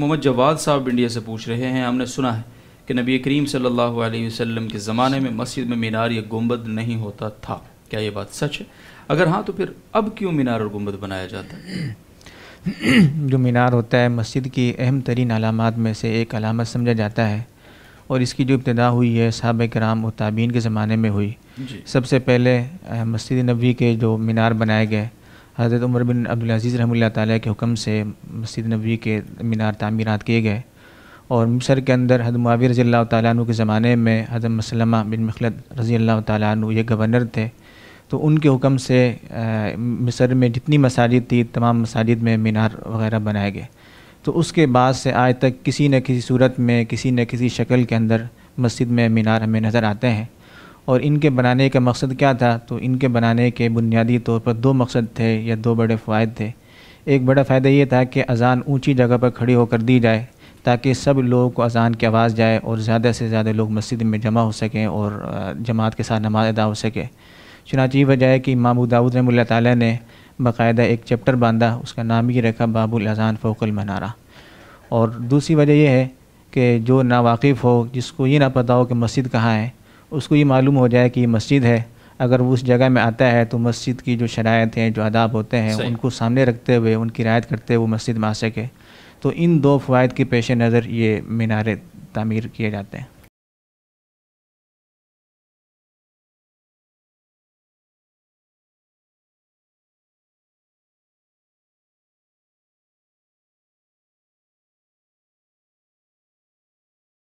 मोहम्मद जवाद साहब इंडिया से पूछ रहे हैं हमने सुना है कि नबी करीम सल्लल्लाहु अलैहि वसल्लम के ज़माने में मस्जिद में मीनार या गुंबद नहीं होता था क्या ये बात सच है अगर हाँ तो फिर अब क्यों मीनार और गुंबद बनाया जाता है जो मीनार होता है मस्जिद की अहम तरीन अलामत में से एक अलामत समझा जाता है और इसकी जो इब्तदा हुई है साहब कराम और ताबीन के ज़माने में हुई सबसे पहले मस्जिद नबी के जो मीनार बनाए गए हज़रत उमर बिन अब्दुलज़ीज़ रहमल्ला ताली के हुक्म से मस्जिद नबी के मीनार तमीरत किए गए और मिसर के अंदर हद मुआवी रज़ी अल्लाह तु के ज़माने में हजम मसलमा बिन मखलत रज़ी अल्लाह तु ये गवर्नर थे तो उनके हुक्म से मिसर में जितनी मसाजिद थी तमाम मसाजिद में मीनार वगैरह बनाए गए तो उसके बाद से आज तक किसी न किसी सूरत में किसी न किसी शक्ल के अंदर मस्जिद में मीनार हमें नज़र आते हैं और इनके बनाने का मकसद क्या था तो इनके बनाने के बुनियादी तौर पर दो मकसद थे या दो बड़े फ़ायदे थे एक बड़ा फ़ायदा ये था कि अज़ान ऊंची जगह पर खड़ी होकर दी जाए ताकि सब लोगों को अज़ान की आवाज़ जाए और ज़्यादा से ज़्यादा लोग मस्जिद में जमा हो सकें और जमात के साथ नमाज अदा हो सके चुनाची वजह है कि मामू दाऊद रम ताली ने बाकायदा एक चैप्टर बांधा उसका नाम ही रखा बाबुल अज़ान फोकल मनारा और दूसरी वजह यह है कि जो नावाकिफ़ हो जिसको ये ना पता हो कि मस्जिद कहाँ है उसको ये मालूम हो जाए कि ये मस्जिद है अगर वो उस जगह में आता है तो मस्जिद की जो शरात हैं जो आदाब होते हैं उनको सामने रखते हुए उनकी रायत करते हुए मस्जिद में आ सके तो इन दो फ़वाद के पेश नज़र ये मीनारे तमीर किए जाते हैं